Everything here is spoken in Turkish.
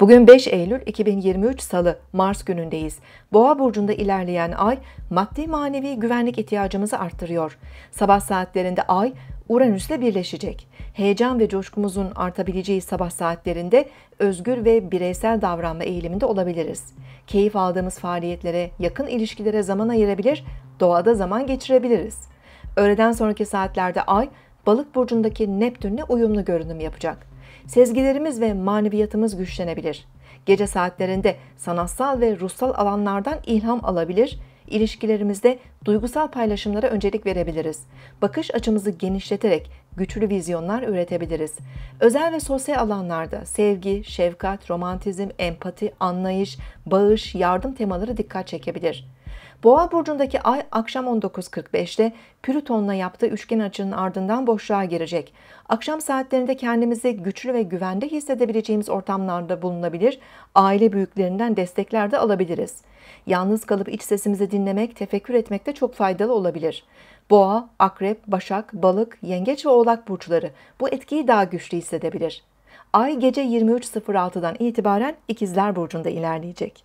Bugün 5 Eylül 2023 Salı, Mars günündeyiz. Boğa burcunda ilerleyen ay maddi manevi güvenlik ihtiyacımızı arttırıyor. Sabah saatlerinde ay Uranüs'le birleşecek. Heyecan ve coşkumuzun artabileceği sabah saatlerinde özgür ve bireysel davranma eğiliminde olabiliriz. Keyif aldığımız faaliyetlere, yakın ilişkilere zaman ayırabilir, doğada zaman geçirebiliriz. Öğleden sonraki saatlerde ay Balık burcundaki Neptünle uyumlu görünüm yapacak sezgilerimiz ve maneviyatımız güçlenebilir. Gece saatlerinde sanatsal ve ruhsal alanlardan ilham alabilir, ilişkilerimizde duygusal paylaşımlara öncelik verebiliriz. Bakış açımızı genişleterek güçlü vizyonlar üretebiliriz. Özel ve sosyal alanlarda sevgi, şefkat, romantizm, empati, anlayış, bağış, yardım temaları dikkat çekebilir. Boğa burcundaki ay akşam 19.45'te Plüton'la yaptığı üçgen açının ardından boşluğa girecek. Akşam saatlerinde kendimizi güçlü ve güvende hissedebileceğimiz ortamlarda bulunabilir, aile büyüklerinden destekler de alabiliriz. Yalnız kalıp iç sesimizi dinlemek, tefekkür etmek de çok faydalı olabilir. Boğa, akrep, başak, balık, yengeç ve oğlak burçları bu etkiyi daha güçlü hissedebilir. Ay gece 23.06'dan itibaren ikizler burcunda ilerleyecek.